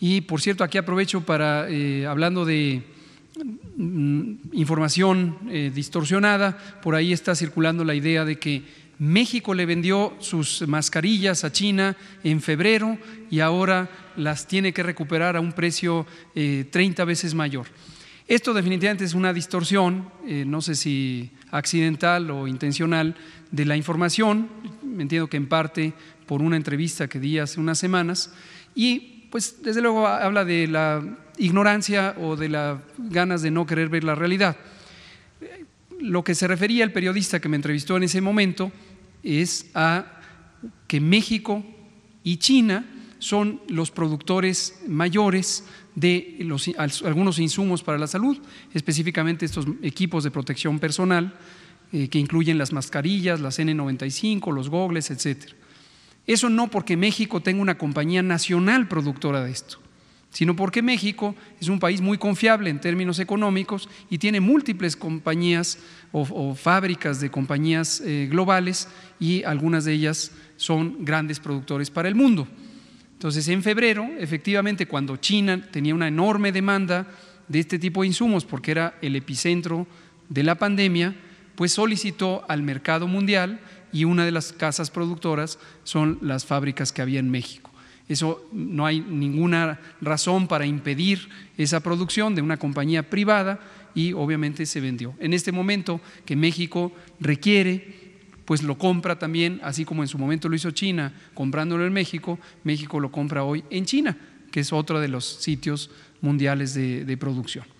Y por cierto, aquí aprovecho para, eh, hablando de mm, información eh, distorsionada, por ahí está circulando la idea de que México le vendió sus mascarillas a China en febrero y ahora las tiene que recuperar a un precio 30 eh, veces mayor. Esto definitivamente es una distorsión, no sé si accidental o intencional, de la información, me entiendo que en parte por una entrevista que di hace unas semanas, y pues desde luego habla de la ignorancia o de las ganas de no querer ver la realidad. Lo que se refería el periodista que me entrevistó en ese momento es a que México y China son los productores mayores de algunos insumos para la salud, específicamente estos equipos de protección personal eh, que incluyen las mascarillas, las N95, los gogles, etcétera. Eso no porque México tenga una compañía nacional productora de esto, sino porque México es un país muy confiable en términos económicos y tiene múltiples compañías o, fábricas de compañías eh, globales y algunas de ellas son grandes productores para el mundo. Entonces, en febrero, efectivamente, cuando China tenía una enorme demanda de este tipo de insumos porque era el epicentro de la pandemia, pues solicitó al mercado mundial y una de las casas productoras son las fábricas que había en México. Eso no hay ninguna razón para impedir esa producción de una compañía privada y obviamente se vendió. En este momento que México requiere, pues lo compra también, así como en su momento lo hizo China, comprándolo en México, México lo compra hoy en China, que es otro de los sitios mundiales de, producción.